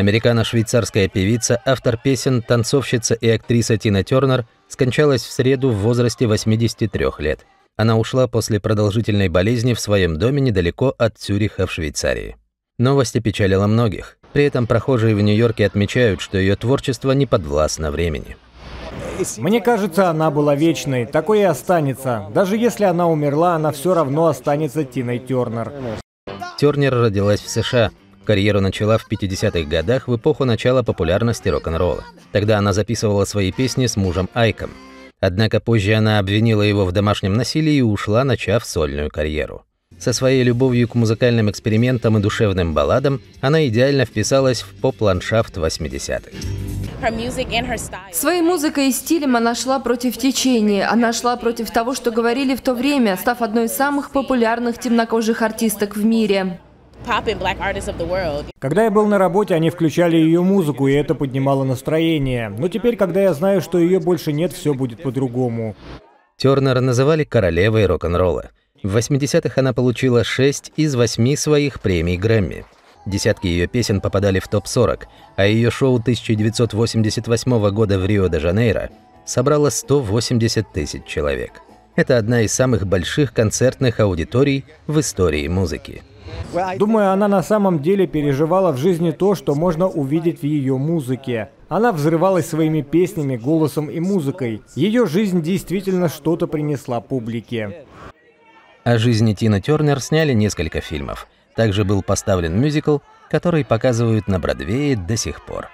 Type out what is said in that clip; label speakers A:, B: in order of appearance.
A: Американо-швейцарская певица, автор песен, танцовщица и актриса Тина Тёрнер скончалась в среду в возрасте 83 лет. Она ушла после продолжительной болезни в своем доме недалеко от Цюриха в Швейцарии. Новости опечалила многих. При этом прохожие в Нью-Йорке отмечают, что ее творчество не подвластно времени.
B: Мне кажется, она была вечной, такой и останется. Даже если она умерла, она все равно останется Тиной Тёрнер.
A: Тёрнер родилась в США, Карьеру начала в 50-х годах в эпоху начала популярности рок-н-ролла. Тогда она записывала свои песни с мужем Айком. Однако позже она обвинила его в домашнем насилии и ушла, начав сольную карьеру. Со своей любовью к музыкальным экспериментам и душевным балладам она идеально вписалась в поп-ландшафт 80-х.
B: Своей музыкой и стилем она шла против течения. Она шла против того, что говорили в то время, став одной из самых популярных темнокожих артисток в мире. Когда я был на работе, они включали ее музыку, и это поднимало настроение. Но теперь, когда я знаю, что ее больше нет, все будет по-другому.
A: Тернер называли королевой рок-н-ролла. В 80-х она получила 6 из 8 своих премий Грэмми. Десятки ее песен попадали в топ-40, а ее шоу 1988 года в Рио-де-Жанейро собрало 180 тысяч человек. Это одна из самых больших концертных аудиторий в истории музыки.
B: Думаю, она на самом деле переживала в жизни то, что можно увидеть в ее музыке. Она взрывалась своими песнями, голосом и музыкой. Ее жизнь действительно что-то принесла публике.
A: О жизни Тина Тернер сняли несколько фильмов. Также был поставлен мюзикл, который показывают на Бродвее до сих пор.